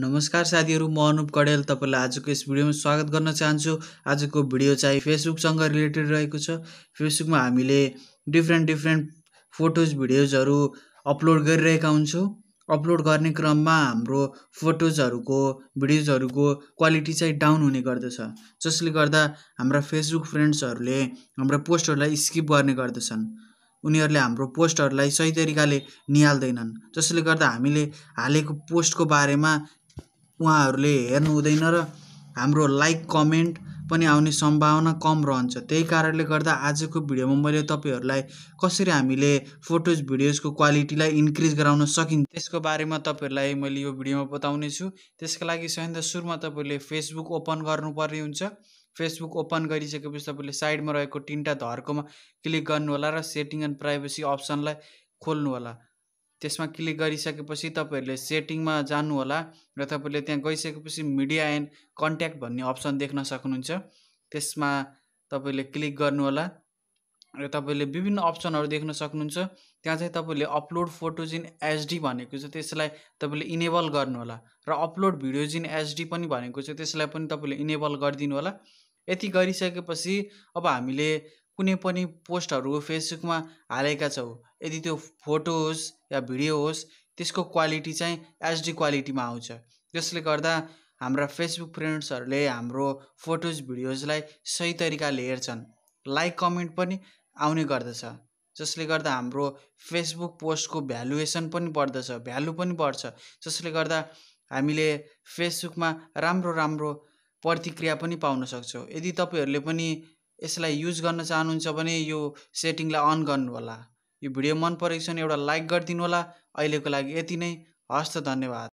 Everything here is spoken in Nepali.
नमस्कार साथीहरू म अनुप कडेल तपाईँलाई आजको यस भिडियोमा स्वागत गर्न चाहन्छु आजको भिडियो चाहिँ फेसबुकसँग रिलेटेड रहेको छ फेसबुकमा हामीले डिफ्रेन्ट डिफ्रेन्ट फोटोज भिडियोजहरू अपलोड गरिरहेका हुन्छौँ अपलोड गर्ने क्रममा हाम्रो फोटोजहरूको भिडियोजहरूको क्वालिटी चाहिँ डाउन हुने गर्दछ जसले गर्दा हाम्रा फेसबुक फ्रेन्ड्सहरूले हाम्रा पोस्टहरूलाई स्किप गर्ने गर्दछन् उनीहरूले हाम्रो पोस्टहरूलाई सही तरिकाले निहाल्दैनन् जसले गर्दा हामीले हालेको पोस्टको बारेमा उहाँहरूले हेर्नु हुँदैन र हाम्रो लाइक कमेन्ट पनि आउने सम्भावना कम रहन्छ त्यही कारणले गर्दा आजको भिडियोमा मैले तपाईँहरूलाई कसरी हामीले फोटोज भिडियोजको क्वालिटीलाई इन्क्रिज गराउन सकिन्छ त्यसको बारेमा तपाईँहरूलाई मैले यो भिडियोमा बताउने छु त्यसको लागि सबैभन्दा सुरुमा तपाईँले फेसबुक ओपन गर्नुपर्ने हुन्छ फेसबुक ओपन गरिसकेपछि तपाईँले साइडमा रहेको तिनवटा धर्कोमा क्लिक गर्नुहोला र सेटिङ एन्ड प्राइभेसी अप्सनलाई खोल्नुहोला त्यसमा क्लिक गरिसकेपछि तपाईँहरूले सेटिङमा जानुहोला र तपाईँले त्यहाँ गइसकेपछि मिडिया एन्ड कन्ट्याक्ट भन्ने अप्सन देख्न सक्नुहुन्छ त्यसमा तपाईँले क्लिक गर्नुहोला र तपाईँले विभिन्न अप्सनहरू देख्न सक्नुहुन्छ त्यहाँ चाहिँ तपाईँले अपलोड फोटोज इन एचडी भनेको छ त्यसलाई तपाईँले इनेबल गर्नुहोला र अपलोड भिडियोज इन एचडी पनि भनेको छ त्यसलाई पनि तपाईँले इनेबल गरिदिनु होला यति गरिसकेपछि अब हामीले कुनै पनि पोस्टहरू फेसबुकमा हालेका छौँ यदि त्यो फोटो होस् या भिडियो होस् त्यसको क्वालिटी चाहिँ एचडी क्वालिटीमा आउँछ त्यसले गर्दा हाम्रा फेसबुक फ्रेन्ड्सहरूले हाम्रो फोटोज भिडियोजलाई सही तरिकाले हेर्छन् लाइक कमेन्ट पनि आउने गर्दछ जसले गर्दा हाम्रो फेसबुक पोस्टको भ्यालुएसन पनि बढ्दछ भ्यालु पनि बढ्छ जसले गर्दा हामीले फेसबुकमा राम्रो राम्रो प्रतिक्रिया पनि पाउन सक्छौँ यदि तपाईँहरूले पनि यसलाई युज गर्न चाहनुहुन्छ भने यो सेटिङलाई अन गर्नु होला यो भिडियो मन परेको छ भने एउटा लाइक गरिदिनु होला अहिलेको लागि यति नै हस्त धन्यवाद